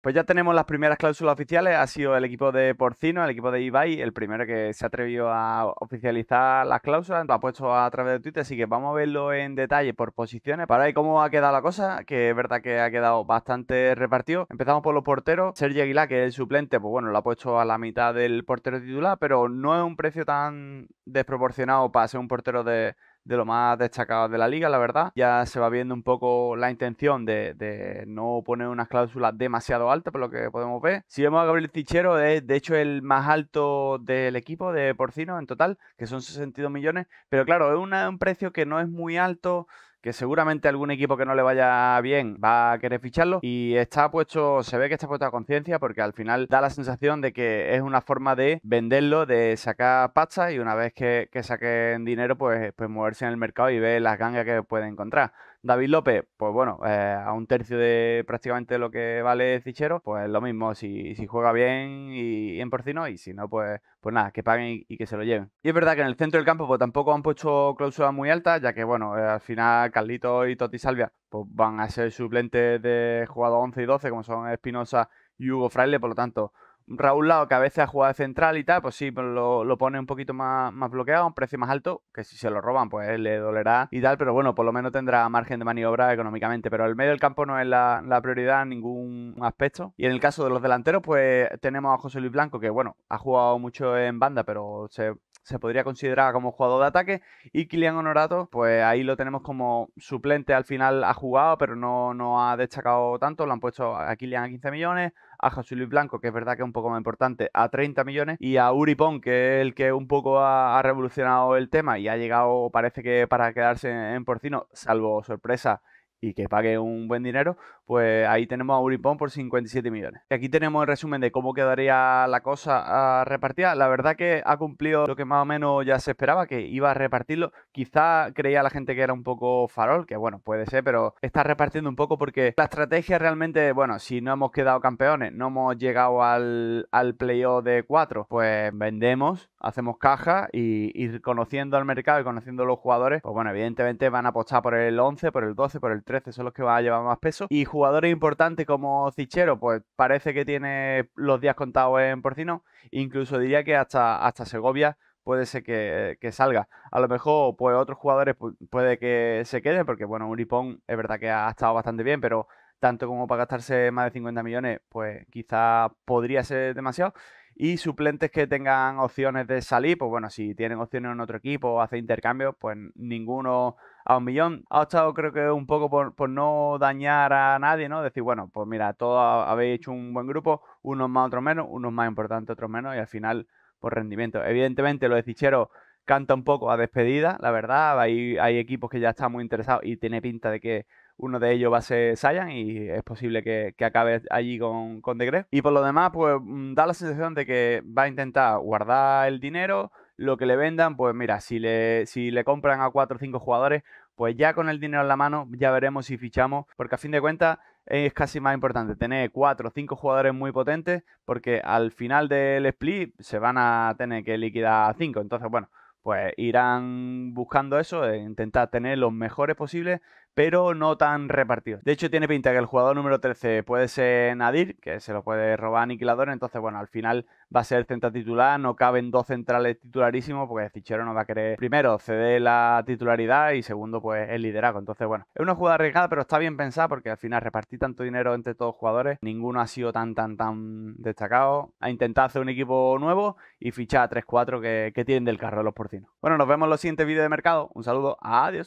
Pues ya tenemos las primeras cláusulas oficiales. Ha sido el equipo de Porcino, el equipo de Ibai, el primero que se ha atrevido a oficializar las cláusulas. Lo ha puesto a través de Twitter, así que vamos a verlo en detalle por posiciones para ver cómo ha quedado la cosa, que es verdad que ha quedado bastante repartido. Empezamos por los porteros. Sergio Aguilar, que es el suplente, pues bueno, lo ha puesto a la mitad del portero titular, pero no es un precio tan desproporcionado para ser un portero de, de lo más destacado de la liga, la verdad. Ya se va viendo un poco la intención de, no poner unas cláusulas demasiado altas, por lo que podemos ver. Si vemos a Gabriel Tichero, es de hecho el más alto del equipo de Porcino en total, que son 62 millones, pero claro, es un precio que no es muy alto que seguramente algún equipo que no le vaya bien va a querer ficharlo y está puesto, se ve que está puesto a conciencia porque al final da la sensación de que es una forma de venderlo, de sacar pasta y una vez que, saquen dinero pues, pues moverse en el mercado y ver las gangas que puede encontrar. David López, pues bueno, eh, a un tercio de prácticamente lo que vale Cichero, pues lo mismo, si, si juega bien y, en porcino, y si no, pues, pues nada, que paguen y, que se lo lleven. Y es verdad que en el centro del campo pues tampoco han puesto cláusulas muy altas, ya que bueno, eh, al final Carlito y Toti Salvia pues van a ser suplentes de jugadores 11 y 12, como son Espinosa y Hugo Fraile, por lo tanto, Raúl Lado que a veces ha jugado de central y tal, pues sí, pues lo, pone un poquito más, más, bloqueado, un precio más alto, que si se lo roban, pues le dolerá y tal, pero bueno, por lo menos tendrá margen de maniobra económicamente. Pero el medio del campo no es la, la prioridad en ningún aspecto. Y en el caso de los delanteros, pues tenemos a José Luis Blanco, que bueno, ha jugado mucho en banda, pero se se podría considerar como jugador de ataque. Y Kilian Honorato, pues ahí lo tenemos como suplente, al final ha jugado, pero no, no ha destacado tanto. Lo han puesto a Kylian a 15 millones, a José Luis Blanco, que es verdad que es un poco más importante, a 30 millones, y a Uripón, que es el que un poco ha, revolucionado el tema y ha llegado, parece que para quedarse en porcino, salvo sorpresa y que pague un buen dinero, pues ahí tenemos a Uripon por 57 millones. Y aquí tenemos el resumen de cómo quedaría la cosa ah, repartida. La verdad que ha cumplido lo que más o menos ya se esperaba, que iba a repartirlo. Quizá creía la gente que era un poco farol, que bueno, puede ser, pero está repartiendo un poco porque la estrategia realmente, bueno, si no hemos quedado campeones, no hemos llegado al, al playoff de 4, pues vendemos, hacemos caja y ir conociendo al mercado y conociendo los jugadores, pues bueno, evidentemente van a apostar por el 11, por el 12, por el 13 son los que van a llevar más peso. Y jugadores importantes como Cichero, pues parece que tiene los días contados en porcino. Incluso diría que hasta, hasta Segovia puede ser que, salga. A lo mejor, pues otros jugadores puede que se queden, porque bueno, Uripón es verdad que ha estado bastante bien, pero tanto como para gastarse más de 50 millones, pues quizá podría ser demasiado y suplentes que tengan opciones de salir, pues bueno, si tienen opciones en otro equipo o hace intercambio pues ninguno a un millón. Ha optado creo que un poco por, no dañar a nadie, ¿no? Decir, bueno, pues mira, todos habéis hecho un buen grupo, unos más, otros menos, unos más importantes, otros menos, y al final por pues rendimiento. Evidentemente lo de ficheros canta un poco a despedida, la verdad, hay, hay equipos que ya están muy interesados y tiene pinta de que uno de ellos va a ser Sayan y es posible que, acabe allí con, con Y por lo demás, pues mm, da la sensación de que va a intentar guardar el dinero, lo que le vendan, pues mira, si le, si le compran a cuatro o cinco jugadores, pues ya con el dinero en la mano ya veremos si fichamos, porque a fin de cuentas es casi más importante tener cuatro o cinco jugadores muy potentes, porque al final del split se van a tener que liquidar 5, entonces bueno, pues irán buscando eso, e intentar tener los mejores posibles, pero no tan repartido. De hecho, tiene pinta que el jugador número 13 puede ser Nadir, que se lo puede robar Aniquilador. Entonces, bueno, al final va a ser central titular. No caben dos centrales titularísimos porque el fichero no va a querer, primero, ceder la titularidad y segundo, pues el liderazgo. Entonces, bueno, es una jugada arriesgada, pero está bien pensada porque al final repartir tanto dinero entre todos los jugadores, ninguno ha sido tan, tan, tan destacado. Ha intentado hacer un equipo nuevo y fichar a 3-4 que, que tienen del carro de los porcinos. Bueno, nos vemos en los siguientes vídeos de mercado. Un saludo, adiós.